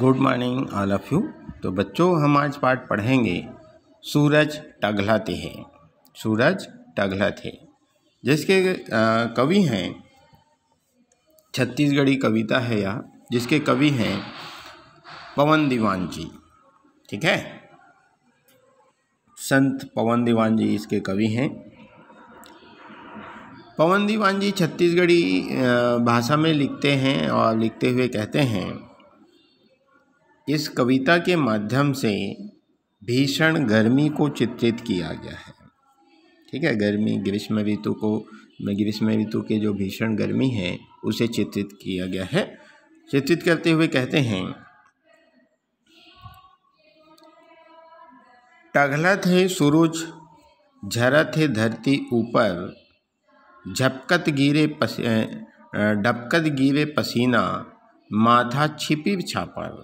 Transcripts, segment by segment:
good morning all of you तो बच्चों हम आज पाठ पढ़ेंगे सूरज टघलाते हैं सूरज टघलाते जिसके कवि हैं छत्तीसगढ़ी कविता है यह जिसके कवि हैं पवन दीवान जी ठीक है संत पवन दीवान जी इसके कवि हैं पवन दीवान जी छत्तीसगढ़ी भाषा में लिखते हैं और लिखते हुए कहते हैं इस कविता के माध्यम से भीषण गर्मी को चित्रित किया गया है ठीक है गर्मी ग्रीष्म ऋतु को ग्रीष्म ऋतु के जो भीषण गर्मी है उसे चित्रित किया गया है चित्रित करते हुए कहते हैं टघलत है सूरज झरत है धरती ऊपर झपकत गिरे पसी डपकत गिरे पसीना माथा छिपी छापर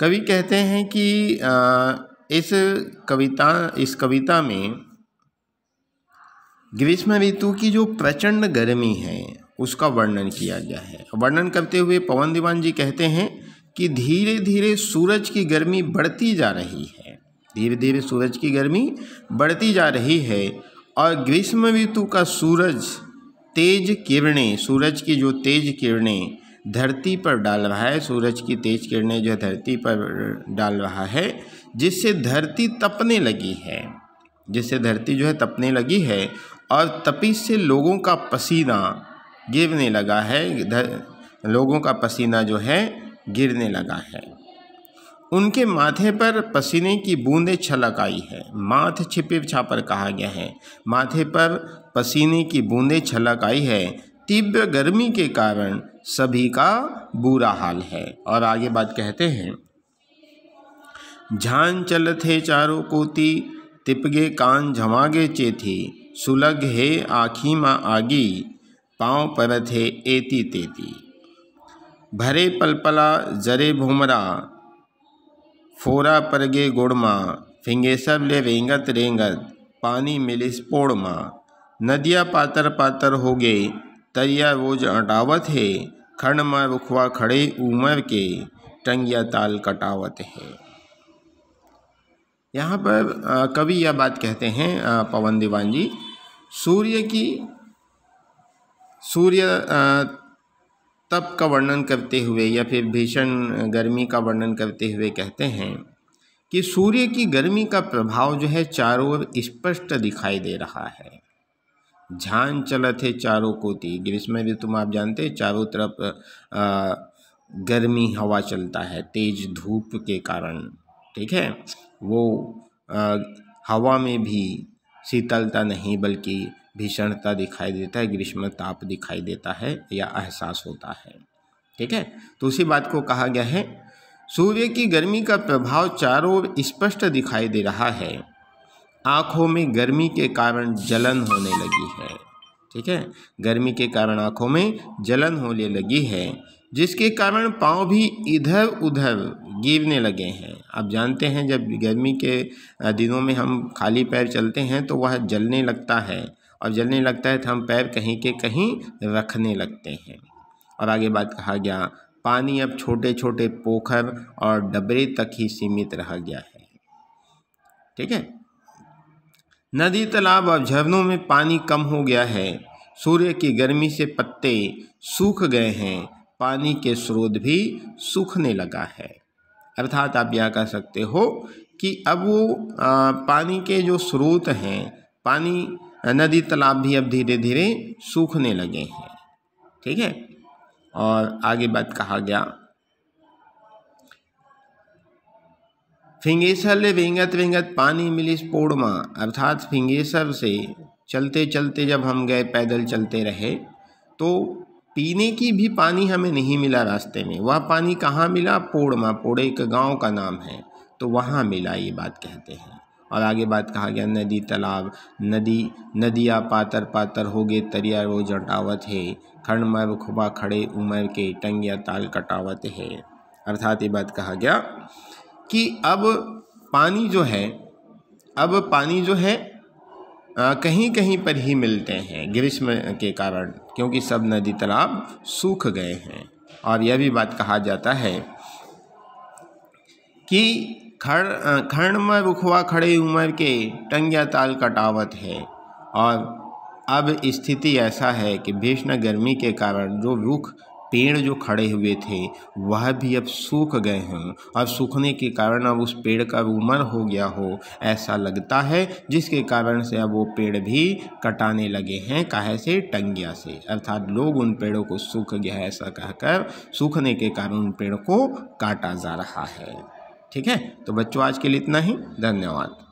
कवि कहते हैं कि इस कविता इस कविता में ग्रीष्म ऋतु की जो प्रचंड गर्मी है उसका वर्णन किया गया है वर्णन करते हुए पवन दीवान जी कहते हैं कि धीरे धीरे सूरज की गर्मी बढ़ती जा रही है धीरे धीरे सूरज की गर्मी बढ़ती जा रही है और ग्रीष्म ऋतु का सूरज तेज किरणें सूरज की जो तेज किरणें धरती पर डाल रहा है सूरज की तेज किरणें जो धरती पर डाल रहा है जिससे धरती तपने लगी है जिससे धरती जो है तपने लगी है और तपी से लोगों का पसीना गिरने लगा है धर, लोगों का पसीना जो है गिरने लगा है उनके माथे पर पसीने की बूंदें छलक आई है माथ छिपे छापर कहा गया है माथे पर पसीने की बूंदें छलक आई है तीव्र गर्मी के कारण सभी का बुरा हाल है और आगे बात कहते हैं झान चल थे चारों कोती तिपगे कान झमागे चेथी सुलग हे आखी माँ आगी पाँव पर थे एती तेती भरे पलपला जरे भूमरा फोरा परगे गुड़मा फिंगे सब ले रेंगत रेंगत पानी मिलिस पोड़मा नदिया पातर पातर हो गए तरिया बोझ अटावत है खंड में बुखवा खड़े उमर के टंगिया ताल कटावत है यहाँ पर कवि यह बात कहते हैं पवन दीवान जी सूर्य की सूर्य तप का वर्णन करते हुए या फिर भीषण गर्मी का वर्णन करते हुए कहते हैं कि सूर्य की गर्मी का प्रभाव जो है चारों ओर स्पष्ट दिखाई दे रहा है झान चलत है चारों कोती ग्रीष्म ऋतु में आप जानते हैं चारों तरफ गर्मी हवा चलता है तेज धूप के कारण ठीक है वो आ, हवा में भी शीतलता नहीं बल्कि भीषणता दिखाई देता है ग्रीष्म ताप दिखाई देता है या एहसास होता है ठीक है तो उसी बात को कहा गया है सूर्य की गर्मी का प्रभाव चारों ओर स्पष्ट दिखाई दे रहा है आँखों में गर्मी के कारण जलन होने लगी है ठीक है गर्मी के कारण आँखों में जलन होने लगी है जिसके कारण पाँव भी इधर उधर गिरने लगे हैं आप जानते हैं जब गर्मी के दिनों में हम खाली पैर चलते हैं तो वह जलने लगता है और जलने लगता है तो हम पैर कहीं के कहीं रखने लगते हैं और आगे बात कहा गया पानी अब छोटे छोटे पोखर और डबरे तक ही सीमित रह गया है ठीक है नदी तालाब और झरनों में पानी कम हो गया है सूर्य की गर्मी से पत्ते सूख गए हैं पानी के स्रोत भी सूखने लगा है अर्थात आप यह कह सकते हो कि अब वो आ, पानी के जो स्रोत हैं पानी नदी तालाब भी अब धीरे धीरे सूखने लगे हैं ठीक है और आगे बात कहा गया ले विंगत विंगत पानी मिली पोड़मा अर्थात फिंगेसर से चलते चलते जब हम गए पैदल चलते रहे तो पीने की भी पानी हमें नहीं मिला रास्ते में वह पानी कहाँ मिला पोड़मा पोड़े एक गांव का नाम है तो वहाँ मिला ये बात कहते हैं और आगे बात कहा गया नदी तालाब नदी नदियाँ पातर पातर हो गए तरिया वो जटावत है खंड मर खुबा खड़े उमर के टंगिया ताल कटावत है अर्थात ये बात कहा गया कि अब पानी जो है अब पानी जो है आ, कहीं कहीं पर ही मिलते हैं ग्रीष्म के कारण क्योंकि सब नदी तालाब सूख गए हैं और यह भी बात कहा जाता है कि खड़ खर्ण में रुखवा खड़े उम्र के टंगिया ताल कटावत है और अब स्थिति ऐसा है कि भीषण गर्मी के कारण जो रुख पेड़ जो खड़े हुए थे वह भी अब सूख गए हैं और सूखने के कारण अब उस पेड़ का उमर हो गया हो ऐसा लगता है जिसके कारण से अब वो पेड़ भी कटाने लगे हैं काहे से टंगिया से अर्थात लोग उन पेड़ों को सूख गया है ऐसा कहकर सूखने के कारण उन पेड़ को काटा जा रहा है ठीक है तो बच्चों आज के लिए इतना ही धन्यवाद